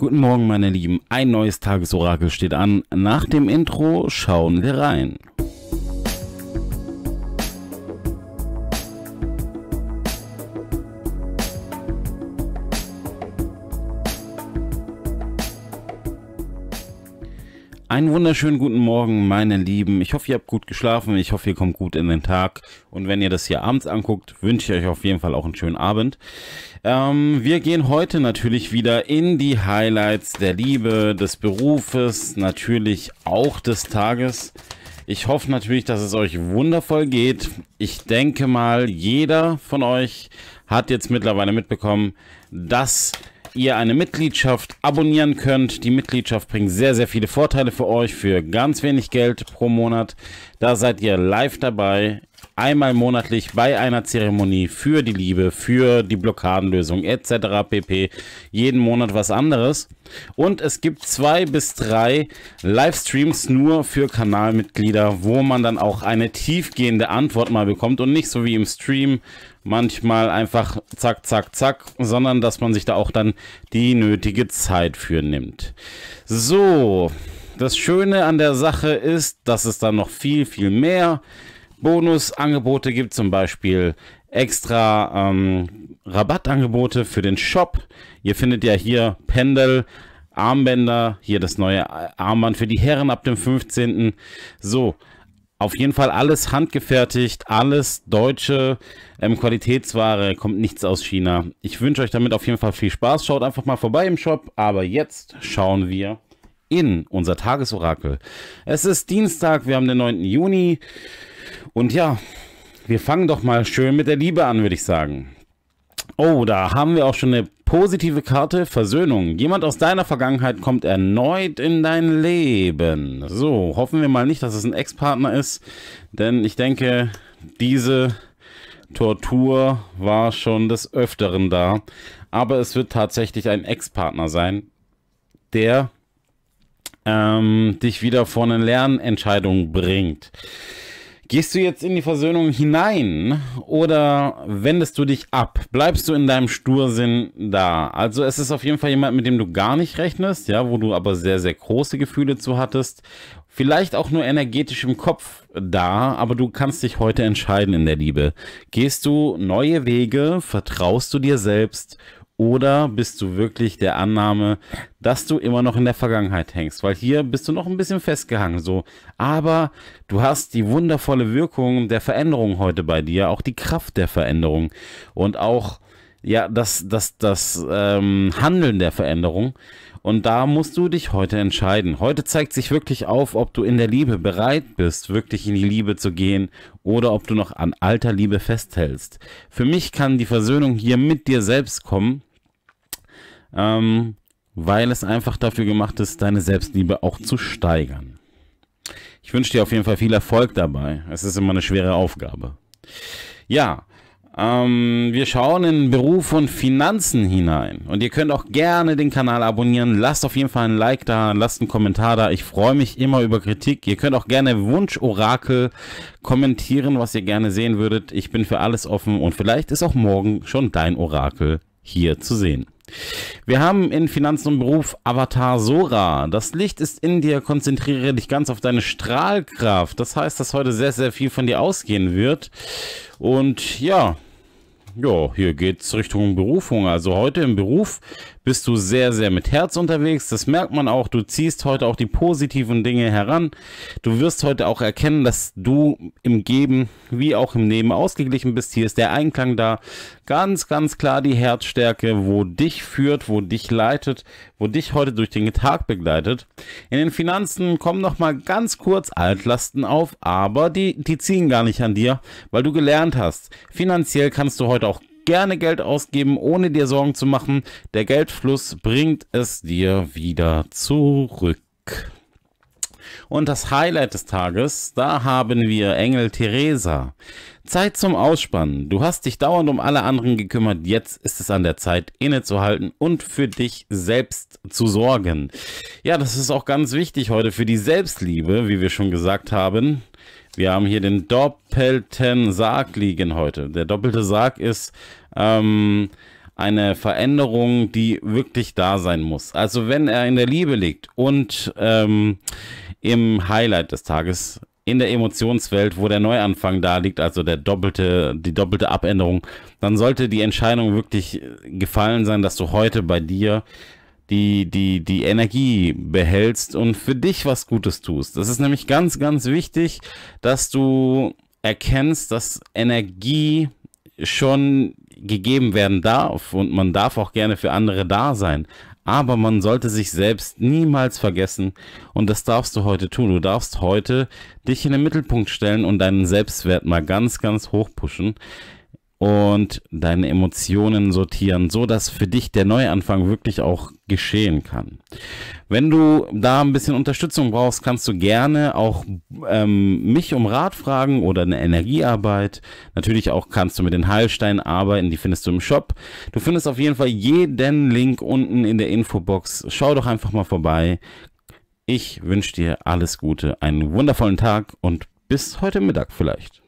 Guten Morgen, meine Lieben. Ein neues Tagesorakel steht an. Nach dem Intro schauen wir rein. Einen wunderschönen guten Morgen, meine Lieben. Ich hoffe, ihr habt gut geschlafen. Ich hoffe, ihr kommt gut in den Tag. Und wenn ihr das hier abends anguckt, wünsche ich euch auf jeden Fall auch einen schönen Abend. Ähm, wir gehen heute natürlich wieder in die Highlights der Liebe, des Berufes, natürlich auch des Tages. Ich hoffe natürlich, dass es euch wundervoll geht. Ich denke mal, jeder von euch hat jetzt mittlerweile mitbekommen, dass ihr eine Mitgliedschaft abonnieren könnt. Die Mitgliedschaft bringt sehr, sehr viele Vorteile für euch für ganz wenig Geld pro Monat. Da seid ihr live dabei einmal monatlich bei einer Zeremonie für die Liebe, für die Blockadenlösung etc. pp. Jeden Monat was anderes. Und es gibt zwei bis drei Livestreams nur für Kanalmitglieder, wo man dann auch eine tiefgehende Antwort mal bekommt und nicht so wie im Stream manchmal einfach zack, zack, zack, sondern dass man sich da auch dann die nötige Zeit für nimmt. So, das Schöne an der Sache ist, dass es dann noch viel, viel mehr gibt Bonusangebote gibt, zum Beispiel extra ähm, Rabattangebote für den Shop. Ihr findet ja hier Pendel, Armbänder, hier das neue Armband für die Herren ab dem 15. So, auf jeden Fall alles handgefertigt, alles deutsche ähm, Qualitätsware, kommt nichts aus China. Ich wünsche euch damit auf jeden Fall viel Spaß. Schaut einfach mal vorbei im Shop, aber jetzt schauen wir in unser Tagesorakel. Es ist Dienstag, wir haben den 9. Juni. Und ja, wir fangen doch mal schön mit der Liebe an, würde ich sagen. Oh, da haben wir auch schon eine positive Karte Versöhnung. Jemand aus deiner Vergangenheit kommt erneut in dein Leben. So, hoffen wir mal nicht, dass es ein Ex-Partner ist, denn ich denke, diese Tortur war schon des Öfteren da. Aber es wird tatsächlich ein Ex-Partner sein, der ähm, dich wieder vor eine Lernentscheidung bringt. Gehst du jetzt in die Versöhnung hinein oder wendest du dich ab? Bleibst du in deinem Stursinn da? Also es ist auf jeden Fall jemand, mit dem du gar nicht rechnest, ja, wo du aber sehr, sehr große Gefühle zu hattest. Vielleicht auch nur energetisch im Kopf da, aber du kannst dich heute entscheiden in der Liebe. Gehst du neue Wege? Vertraust du dir selbst? Oder bist du wirklich der Annahme, dass du immer noch in der Vergangenheit hängst? Weil hier bist du noch ein bisschen festgehangen, so. Aber du hast die wundervolle Wirkung der Veränderung heute bei dir, auch die Kraft der Veränderung und auch, ja, das, das, das ähm, Handeln der Veränderung. Und da musst du dich heute entscheiden. Heute zeigt sich wirklich auf, ob du in der Liebe bereit bist, wirklich in die Liebe zu gehen oder ob du noch an alter Liebe festhältst. Für mich kann die Versöhnung hier mit dir selbst kommen ähm, weil es einfach dafür gemacht ist, deine Selbstliebe auch zu steigern. Ich wünsche dir auf jeden Fall viel Erfolg dabei. Es ist immer eine schwere Aufgabe. Ja, ähm, wir schauen in Beruf und Finanzen hinein. Und ihr könnt auch gerne den Kanal abonnieren. Lasst auf jeden Fall ein Like da, lasst einen Kommentar da. Ich freue mich immer über Kritik. Ihr könnt auch gerne Wunschorakel kommentieren, was ihr gerne sehen würdet. Ich bin für alles offen und vielleicht ist auch morgen schon dein Orakel hier zu sehen. Wir haben in Finanzen und Beruf Avatar Sora. Das Licht ist in dir, konzentriere dich ganz auf deine Strahlkraft. Das heißt, dass heute sehr, sehr viel von dir ausgehen wird. Und ja, ja, hier es Richtung Berufung. Also heute im Beruf bist du sehr, sehr mit Herz unterwegs. Das merkt man auch. Du ziehst heute auch die positiven Dinge heran. Du wirst heute auch erkennen, dass du im Geben wie auch im Nehmen ausgeglichen bist. Hier ist der Einklang da. Ganz, ganz klar die Herzstärke, wo dich führt, wo dich leitet, wo dich heute durch den Tag begleitet. In den Finanzen kommen nochmal ganz kurz Altlasten auf, aber die, die ziehen gar nicht an dir, weil du gelernt hast. Finanziell kannst du heute auch gerne Geld ausgeben, ohne dir Sorgen zu machen. Der Geldfluss bringt es dir wieder zurück. Und das Highlight des Tages, da haben wir Engel Theresa. Zeit zum Ausspannen. Du hast dich dauernd um alle anderen gekümmert. Jetzt ist es an der Zeit, innezuhalten und für dich selbst zu sorgen. Ja, das ist auch ganz wichtig heute für die Selbstliebe, wie wir schon gesagt haben. Wir haben hier den doppelten Sarg liegen heute. Der doppelte Sarg ist ähm, eine Veränderung, die wirklich da sein muss. Also wenn er in der Liebe liegt und ähm, im Highlight des Tages in der Emotionswelt, wo der Neuanfang da liegt, also der doppelte, die doppelte Abänderung, dann sollte die Entscheidung wirklich äh, gefallen sein, dass du heute bei dir die, die, die Energie behältst und für dich was Gutes tust. Das ist nämlich ganz, ganz wichtig, dass du erkennst, dass Energie schon gegeben werden darf und man darf auch gerne für andere da sein. Aber man sollte sich selbst niemals vergessen und das darfst du heute tun. Du darfst heute dich in den Mittelpunkt stellen und deinen Selbstwert mal ganz, ganz hoch pushen und deine Emotionen sortieren, so dass für dich der Neuanfang wirklich auch geschehen kann. Wenn du da ein bisschen Unterstützung brauchst, kannst du gerne auch ähm, mich um Rat fragen oder eine Energiearbeit. Natürlich auch kannst du mit den Heilsteinen arbeiten, die findest du im Shop. Du findest auf jeden Fall jeden Link unten in der Infobox. Schau doch einfach mal vorbei. Ich wünsche dir alles Gute, einen wundervollen Tag und bis heute Mittag vielleicht.